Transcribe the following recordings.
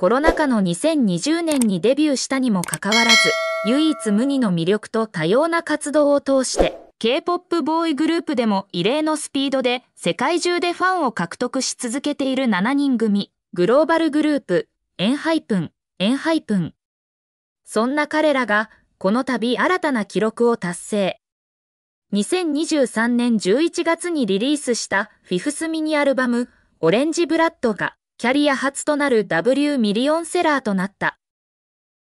コロナ禍の2020年にデビューしたにもかかわらず、唯一無二の魅力と多様な活動を通して、K-POP ボーイグループでも異例のスピードで世界中でファンを獲得し続けている7人組、グローバルグループ、エンハイプン、エンハイプン。そんな彼らが、この度新たな記録を達成。2023年11月にリリースしたフィフスミニアルバム、オレンジブラッドが、キャリア初となる W ミリオンセラーとなった。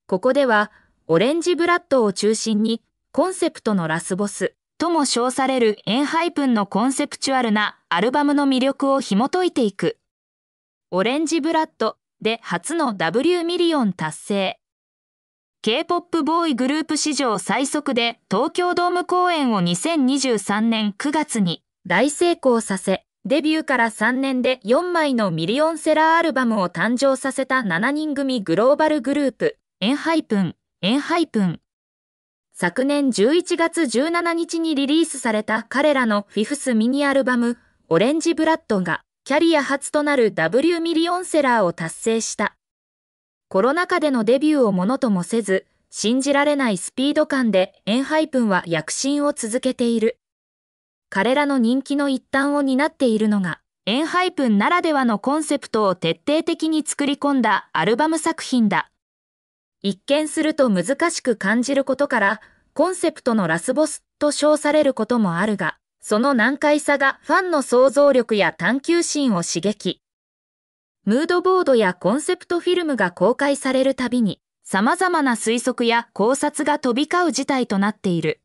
ここでは、オレンジブラッドを中心に、コンセプトのラスボスとも称されるエンハイプンのコンセプチュアルなアルバムの魅力を紐解いていく。オレンジブラッドで初の W ミリオン達成。K-POP ボーイグループ史上最速で東京ドーム公演を2023年9月に大成功させ、デビューから3年で4枚のミリオンセラーアルバムを誕生させた7人組グローバルグループ、エンハイプン、エンハイプン。昨年11月17日にリリースされた彼らのフィフスミニアルバム、オレンジブラッドが、キャリア初となる W ミリオンセラーを達成した。コロナ禍でのデビューをものともせず、信じられないスピード感でエンハイプンは躍進を続けている。彼らの人気の一端を担っているのが、エンハイプンならではのコンセプトを徹底的に作り込んだアルバム作品だ。一見すると難しく感じることから、コンセプトのラスボスと称されることもあるが、その難解さがファンの想像力や探求心を刺激。ムードボードやコンセプトフィルムが公開されるたびに、様々な推測や考察が飛び交う事態となっている。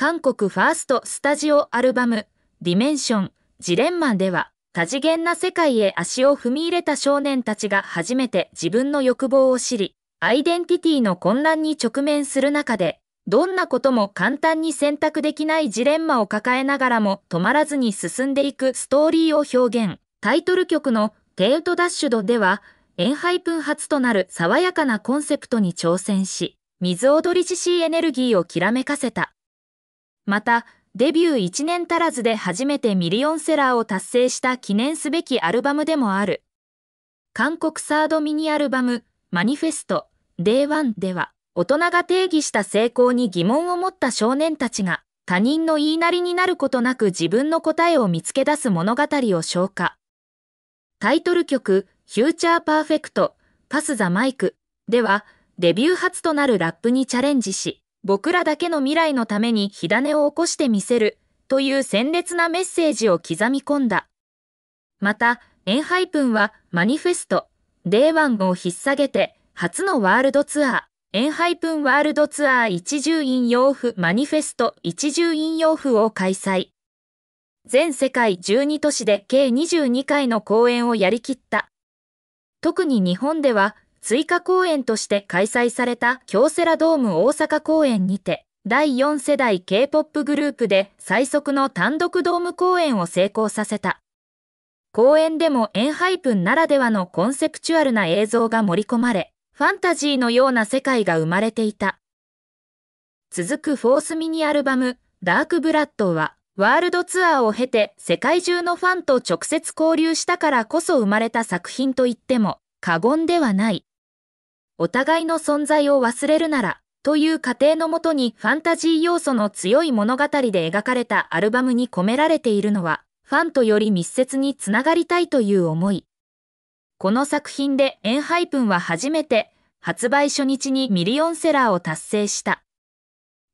韓国ファーストスタジオアルバム、ディメンション、ジレンマンでは、多次元な世界へ足を踏み入れた少年たちが初めて自分の欲望を知り、アイデンティティの混乱に直面する中で、どんなことも簡単に選択できないジレンマを抱えながらも止まらずに進んでいくストーリーを表現。タイトル曲のテウトダッシュドでは、エンハイプン初となる爽やかなコンセプトに挑戦し、水踊り自身エネルギーをきらめかせた。また、デビュー1年足らずで初めてミリオンセラーを達成した記念すべきアルバムでもある。韓国サードミニアルバム、マニフェスト、Day1 では、大人が定義した成功に疑問を持った少年たちが、他人の言いなりになることなく自分の答えを見つけ出す物語を消化。タイトル曲、Future Perfect、Pass the Mic では、デビュー初となるラップにチャレンジし、僕らだけの未来のために火種を起こしてみせるという鮮烈なメッセージを刻み込んだ。また、エンハイプンはマニフェスト、デイワンを引っ提げて初のワールドツアー、エンハイプンワールドツアー一重引用譜マニフェスト一重引用譜を開催。全世界12都市で計22回の公演をやりきった。特に日本では追加公演として開催された京セラドーム大阪公演にて、第4世代 K-POP グループで最速の単独ドーム公演を成功させた。公演でもエンハイプンならではのコンセプチュアルな映像が盛り込まれ、ファンタジーのような世界が生まれていた。続くフォースミニアルバム、ダークブラッドは、ワールドツアーを経て世界中のファンと直接交流したからこそ生まれた作品といっても過言ではない。お互いの存在を忘れるなら、という過程のもとにファンタジー要素の強い物語で描かれたアルバムに込められているのは、ファンとより密接につながりたいという思い。この作品でエンハイプンは初めて、発売初日にミリオンセラーを達成した。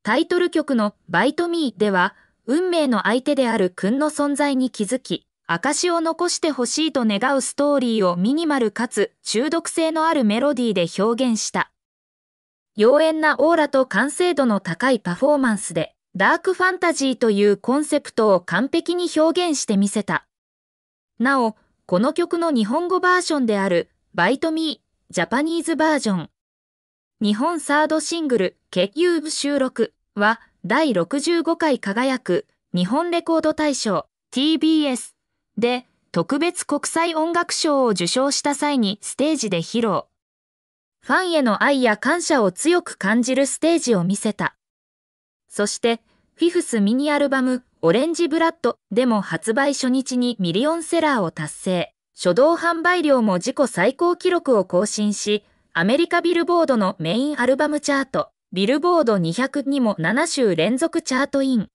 タイトル曲のバイトミーでは、運命の相手である君の存在に気づき、証を残してほしいと願うストーリーをミニマルかつ中毒性のあるメロディーで表現した。妖艶なオーラと完成度の高いパフォーマンスで、ダークファンタジーというコンセプトを完璧に表現してみせた。なお、この曲の日本語バージョンである、バイトミー、ジャパニーズバージョン。日本サードシングル、結ユー収録は、第65回輝く、日本レコード大賞、TBS。で特別国際音楽賞を受賞した際にステージで披露。ファンへの愛や感謝を強く感じるステージを見せた。そして、フィフスミニアルバムオレンジブラッドでも発売初日にミリオンセラーを達成。初動販売量も自己最高記録を更新し、アメリカビルボードのメインアルバムチャート、ビルボード200にも7週連続チャートイン。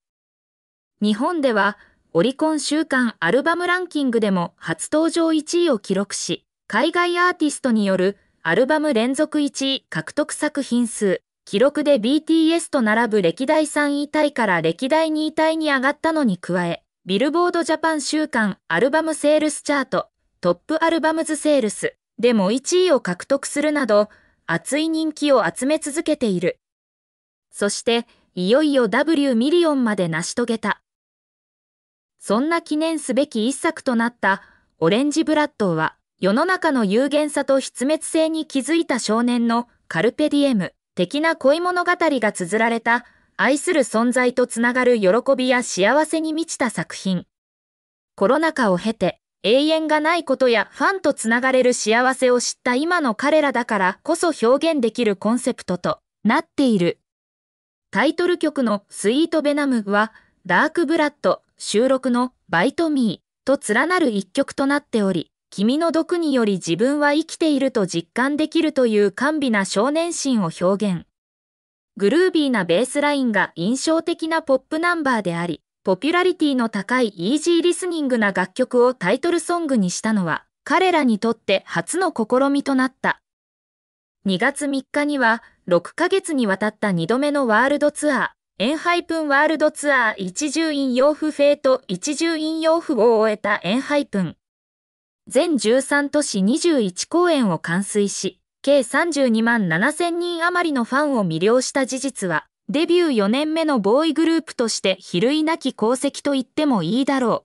日本では、オリコン週間アルバムランキングでも初登場1位を記録し、海外アーティストによるアルバム連続1位獲得作品数、記録で BTS と並ぶ歴代3位タイから歴代2位タイに上がったのに加え、ビルボードジャパン週間アルバムセールスチャート、トップアルバムズセールスでも1位を獲得するなど、熱い人気を集め続けている。そして、いよいよ W ミリオンまで成し遂げた。そんな記念すべき一作となったオレンジブラッドは世の中の有限さと失滅性に気づいた少年のカルペディエム的な恋物語が綴られた愛する存在とつながる喜びや幸せに満ちた作品。コロナ禍を経て永遠がないことやファンとつながれる幸せを知った今の彼らだからこそ表現できるコンセプトとなっている。タイトル曲のスイートベナムはダークブラッド収録のバイトミーと連なる一曲となっており、君の毒により自分は生きていると実感できるという甘美な少年心を表現。グルービーなベースラインが印象的なポップナンバーであり、ポピュラリティの高いイージーリスニングな楽曲をタイトルソングにしたのは、彼らにとって初の試みとなった。2月3日には、6ヶ月にわたった2度目のワールドツアー、エンハイプンワールドツアー一重院洋譜フェイト一重院洋譜を終えたエンハイプン。全13都市21公演を完遂し、計32万7000人余りのファンを魅了した事実は、デビュー4年目のボーイグループとして比類なき功績と言ってもいいだろう。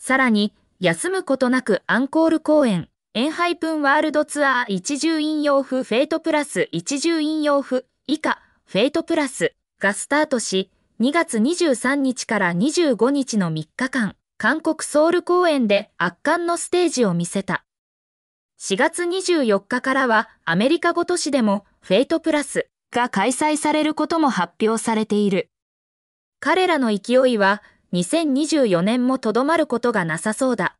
さらに、休むことなくアンコール公演、エンハイプンワールドツアー一重引用譜フェイトプラス一重引用譜以下、フェイトプラスがスタートし、2月23日から25日の3日間、韓国ソウル公演で圧巻のステージを見せた。4月24日からはアメリカご都市でもフェイトプラスが開催されることも発表されている。彼らの勢いは2024年もとどまることがなさそうだ。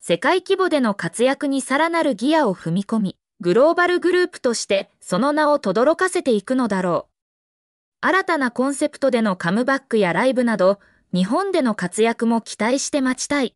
世界規模での活躍にさらなるギアを踏み込み、グローバルグループとしてその名を轟かせていくのだろう。新たなコンセプトでのカムバックやライブなど、日本での活躍も期待して待ちたい。